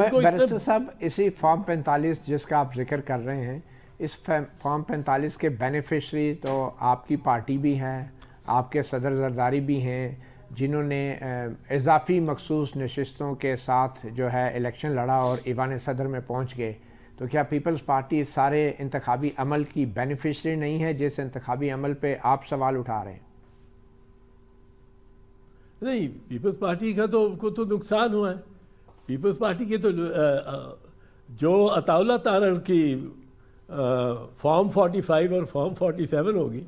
Barrister साहब इसी form 45 जिसका आप जिक्र कर रहे हैं इस फॉर्म 45 के बेनिफिशरी तो आपकी पार्टी भी हैं आपके सदर जरदारी भी हैं जिन्होंने इजाफी मखसूस नशस्तों के साथ जो है इलेक्शन लड़ा और ईवान सदर में पहुंच गए तो क्या पीपल्स पार्टी सारे इंतबी अमल की बेनिफिशरी नहीं है जिस इंतबी अमल पर आप सवाल उठा रहे हैं नहीं पीपल्स पार्टी का तो को तो नुकसान हुआ है पीपल्स पार्टी के तो जो अताउला तारण की फॉर्म 45 और फॉर्म 47 होगी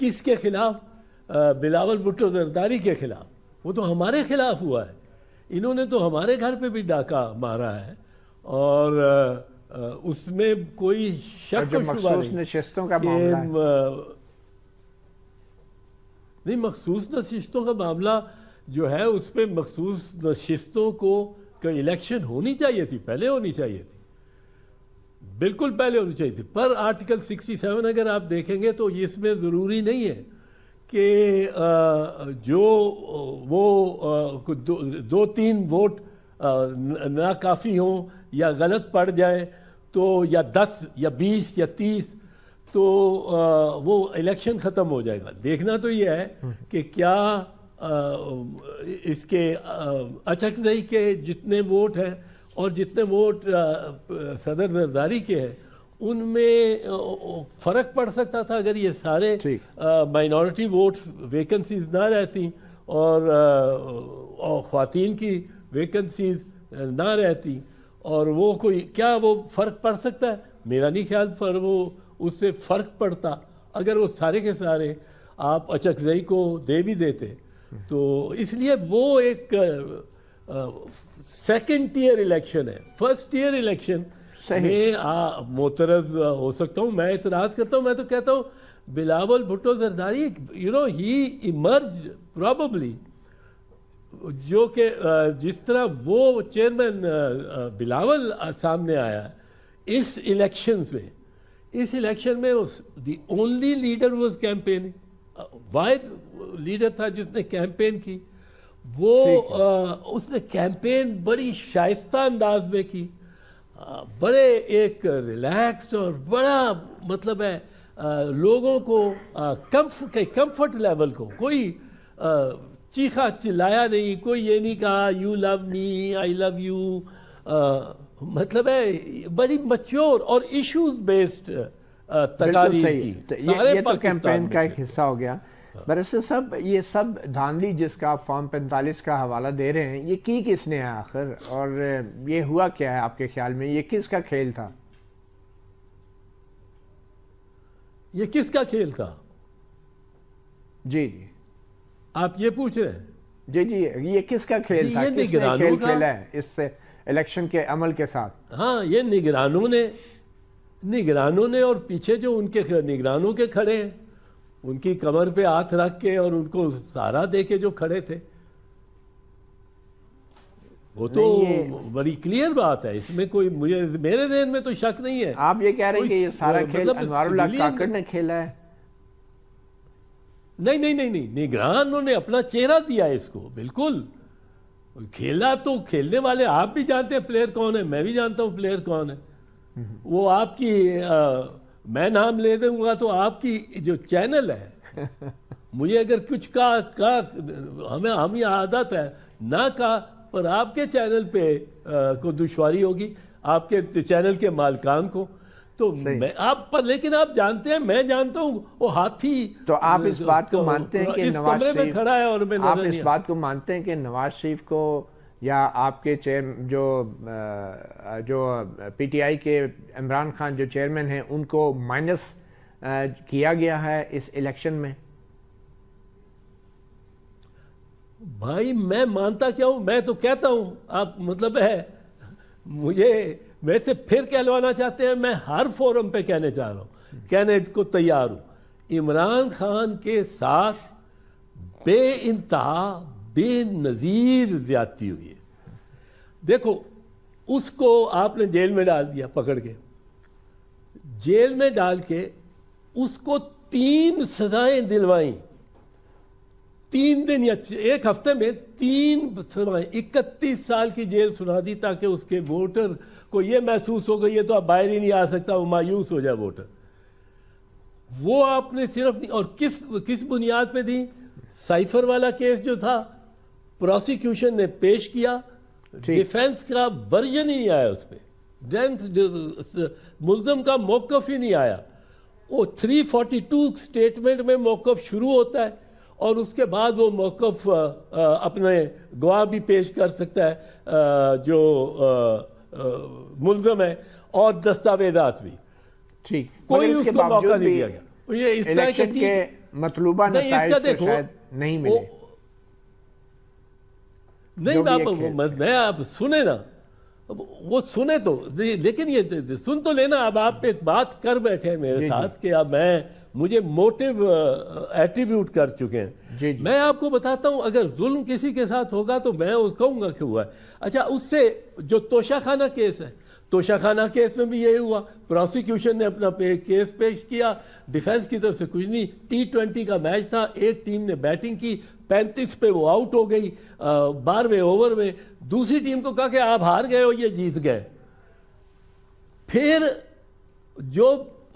किसके खिलाफ बिलावल भुट्टो जरदारी के खिलाफ वो तो हमारे खिलाफ हुआ है इन्होंने तो हमारे घर पे भी डाका मारा है और उसमें कोई शक नशस्तों का मामला नहीं मखसूस नशिस्तों का मामला जो है उस पर मखसूस नशिस्तों को कि इलेक्शन होनी चाहिए थी पहले होनी चाहिए थी बिल्कुल पहले होनी चाहिए थी पर आर्टिकल 67 अगर आप देखेंगे तो इसमें ज़रूरी नहीं है कि जो वो दो, दो तीन वोट नाकाफ़ी हों या गलत पड़ जाए तो या दस या बीस या तीस तो वो इलेक्शन ख़त्म हो जाएगा देखना तो ये है कि क्या इसके अचकजई के जितने वोट हैं और जितने वोट सदर जरदारी के हैं उनमें फ़र्क पड़ सकता था अगर ये सारे माइनॉरिटी वोट्स वेकेंसीज ना रहती और, और ख़वान की वेकेंसीज़ ना रहती और वो कोई क्या वो फ़र्क पड़ सकता है मेरा नहीं ख्याल पर वो उससे फ़र्क पड़ता अगर वो सारे के सारे आप अचकजई को दे भी देते तो इसलिए वो एक सेकेंड ईयर इलेक्शन है फर्स्ट ईयर इलेक्शन में मोतरज हो सकता हूँ मैं इतराज करता हूँ मैं तो कहता हूँ Bilawal Bhutto Zardari you know he emerge probably जो कि जिस तरह वो चेयरमैन बिलावल सामने आया इस इलेक्शंस में इस इलेक्शन में the only leader was campaigning वाहिद लीडर था जिसने कैंपेन की वो आ, उसने कैंपेन बड़ी शाइस्ता अंदाज में की आ, बड़े एक रिलैक्स्ड और बड़ा मतलब है आ, लोगों को कम्फ कम्फर्ट लेवल को कोई आ, चीखा चिल्लाया नहीं कोई ये नहीं कहा you love me I love you मतलब है बड़ी मच्योर और इश्यूज बेस्ड तकारीर की तो सारे ये, तो कैंपेन का एक हिस्सा हो गया हाँ। दरअसल सब ये सब धानली जिसका फॉर्म पैंतालीस का हवाला दे रहे हैं ये की किसने है आखिर और ये हुआ क्या है आपके ख्याल में ये किसका खेल था ये किसका खेल था जी जी आप ये पूछ रहे हैं जी जी ये किसका खेल था ये किसने खेल खेला है इससे इलेक्शन के अमल के साथ हाँ ये निगरानों ने निगरानों ने और पीछे जो उनके निगरानों के खड़े हैं उनकी कमर पे हाथ रख के और उनको सहारा दे के जो खड़े थे वो तो बड़ी क्लियर बात है इसमें कोई मुझे मेरे देन में तो शक नहीं है आप ये कह रहे हैं कि ये सारा खेल मतलब काकड़ ने खेला है नहीं नहीं नहीं नहीं निगरानों ने अपना चेहरा दिया इसको बिल्कुल खेला तो खेलने वाले आप भी जानते हैं प्लेयर कौन है मैं भी जानता हूँ प्लेयर कौन है हम्म। वो आपकी आ, मैं नाम ले दूंगा तो आपकी जो चैनल है मुझे अगर कुछ का का हमें हम आदत है ना का पर आपके चैनल पे आ, को दुशारी होगी आपके चैनल के मालकान को तो मैं आप पर लेकिन आप जानते हैं मैं जानता हूँ वो हाथी तो आप इस बात को तो मानते हैं कि खड़ा है और मैं आप इस बात को मानते हैं कि नवाज शरीफ को या आपके चेयर जो जो पीटीआई के इमरान खान जो चेयरमैन हैं उनको माइनस किया गया है इस इलेक्शन में भाई मैं मानता क्या हूँ मैं तो कहता हूं आप मतलब है मुझे मेरे से फिर कहलवाना चाहते हैं मैं हर फोरम पे कहने चाह रहा हूं कहने को तैयार हूं इमरान खान के साथ बे बेनज़ीर ज़्यादती हुई है देखो उसको आपने जेल में डाल दिया पकड़ के जेल में डाल के उसको तीन सजाएं दिलवाई तीन दिन या एक हफ्ते में तीन सजाएं इकतीस साल की जेल सुना दी ताकि उसके वोटर को यह महसूस हो कि ये तो अब बाहर ही नहीं आ सकता वो मायूस हो जाए वोटर वो आपने सिर्फ नहीं और किस किस बुनियाद पे दी साइफर वाला केस जो था प्रोसिक्यूशन ने पेश किया डिफेंस का वर्जन ही नहीं आया उस पर डिफेंस मुलजम का मौकफ ही नहीं आया वो 342 स्टेटमेंट में मौकफ शुरू होता है और उसके बाद वो मौकफ अपने गवाह भी पेश कर सकता है जो मुलजम है और दस्तावेजात भी ठीक कोई उसको मौका नहीं दिया गया ये इस तरह के मतलूबा नहीं इसका देखो नहीं मिले नहीं आप मैं आप सुने ना वो सुने तो लेकिन ये सुन तो लेना अब आप एक बात कर बैठे मेरे साथ कि अब मैं मुझे मोटिव एट्रीब्यूट कर चुके हैं जी जी। मैं आपको बताता हूं अगर जुल्म किसी के साथ होगा तो मैं कहूँगा क्यों हुआ है अच्छा उससे जो तोशाखाना केस है तो शाखाना केस में भी यही हुआ प्रोसिक्यूशन ने अपना पे, केस पेश किया डिफेंस की तरफ से कुछ नहीं टी ट्वेंटी का मैच था एक टीम ने बैटिंग की पैंतीस पे वो आउट हो गई बारहवें ओवर में दूसरी टीम को कहा कि आप हार गए हो ये जीत गए फिर जो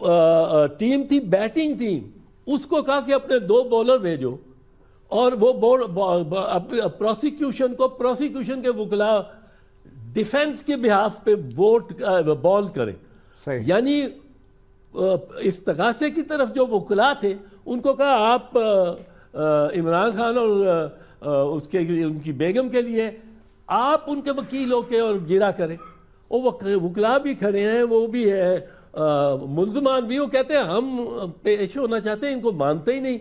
आ, टीम थी बैटिंग टीम उसको कहा कि अपने दो बॉलर भेजो और वो बोर्ड प्रोसिक्यूशन को प्रोसिक्यूशन के वकला डिफेंस के बिहाफ पे वोट बॉल करें यानी इस तकासे की तरफ जो वकला थे उनको कहा आप इमरान खान और उसके उनकी बेगम के लिए आप उनके वकील होके और गिरा करें वो वकला भी खड़े हैं वो भी है मुलजमान भी वो कहते हैं हम पेश होना चाहते हैं इनको मानते ही नहीं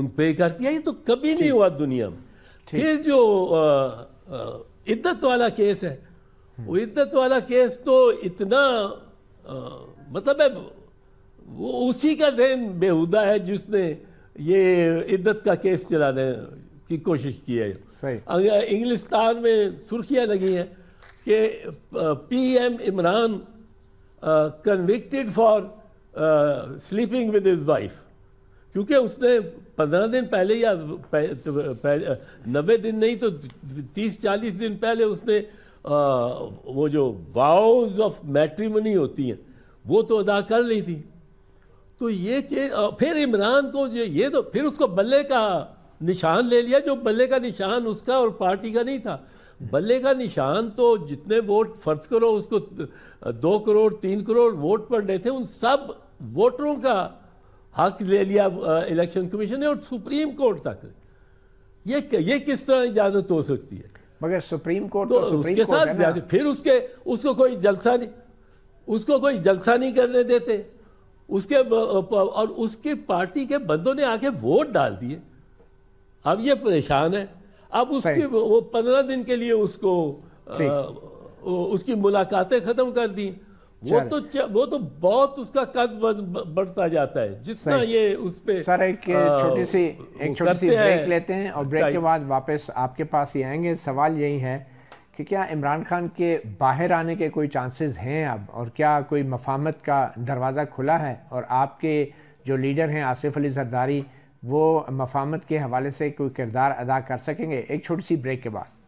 उन पे कर दिया ये तो कभी नहीं हुआ दुनिया में फिर जो इद्दत वाला केस है वो इद्दत वाला केस तो इतना आ, मतलब है वो उसी का देन बेहुदा है जिसने ये इद्दत का केस चलाने की कोशिश की है इंग्लिश इंग्लिस्तान में सुर्खियां लगी हैं कि P M Imran convicted for sleeping with his wife क्योंकि उसने पंद्रह दिन पहले या तो, नब्बे दिन नहीं तो तीस चालीस दिन पहले उसने वो जो वाउज ऑफ मैट्रीमनी होती हैं वो तो अदा कर ली थी तो ये चीज फिर इमरान को ये ये तो फिर उसको बल्ले का निशान ले लिया जो बल्ले का निशान उसका और पार्टी का नहीं था बल्ले का निशान तो जितने वोट फर्ज करो उसको दो करोड़ तीन करोड़ वोट पड़ने थे उन सब वोटरों का हक ले लिया इलेक्शन कमीशन ने और सुप्रीम कोर्ट तक ये ये किस तरह इजाज़त हो सकती है मगर सुप्रीम कोर्ट तो, तो सुप्रीम उसके कोर्ट ना? फिर उसके उसको कोई जलसा नहीं उसको कोई जलसा नहीं करने देते उसके और उसके पार्टी के बंदों ने आके वोट डाल दिए अब ये परेशान है अब उसके वो पंद्रह दिन के लिए उसको आ, उसकी मुलाकातें खत्म कर दी वो तो वो तो बहुत उसका कद बढ़ता जाता है जितना ये उस पे सर एक छोटी सी एक छोटी सी ब्रेक लेते हैं और ब्रेक के बाद वापस आपके पास ही आएंगे सवाल यही है कि क्या इमरान खान के बाहर आने के कोई चांसेस हैं अब और क्या कोई मफामत का दरवाज़ा खुला है और आपके जो लीडर हैं आसिफ अली जरदारी वो मफामत के हवाले से कोई किरदार अदा कर सकेंगे एक छोटी सी ब्रेक के बाद